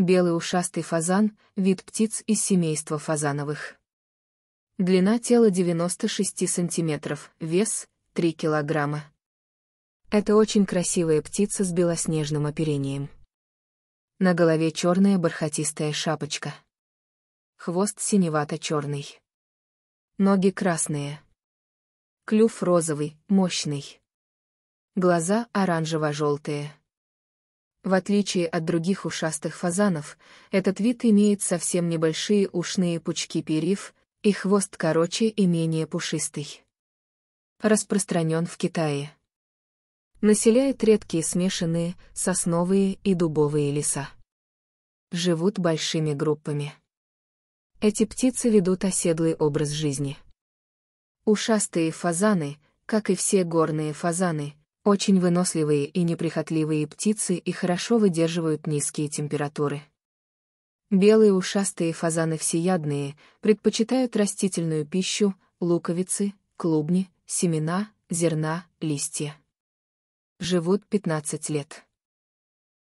Белый ушастый фазан – вид птиц из семейства фазановых. Длина тела 96 сантиметров, вес – 3 килограмма. Это очень красивая птица с белоснежным оперением. На голове черная бархатистая шапочка. Хвост синевато-черный. Ноги красные. Клюв розовый, мощный. Глаза оранжево-желтые. В отличие от других ушастых фазанов, этот вид имеет совсем небольшие ушные пучки перьев, и хвост короче и менее пушистый. Распространен в Китае. Населяет редкие смешанные, сосновые и дубовые леса. Живут большими группами. Эти птицы ведут оседлый образ жизни. Ушастые фазаны, как и все горные фазаны, очень выносливые и неприхотливые птицы и хорошо выдерживают низкие температуры. Белые ушастые фазаны всеядные, предпочитают растительную пищу, луковицы, клубни, семена, зерна, листья. Живут 15 лет.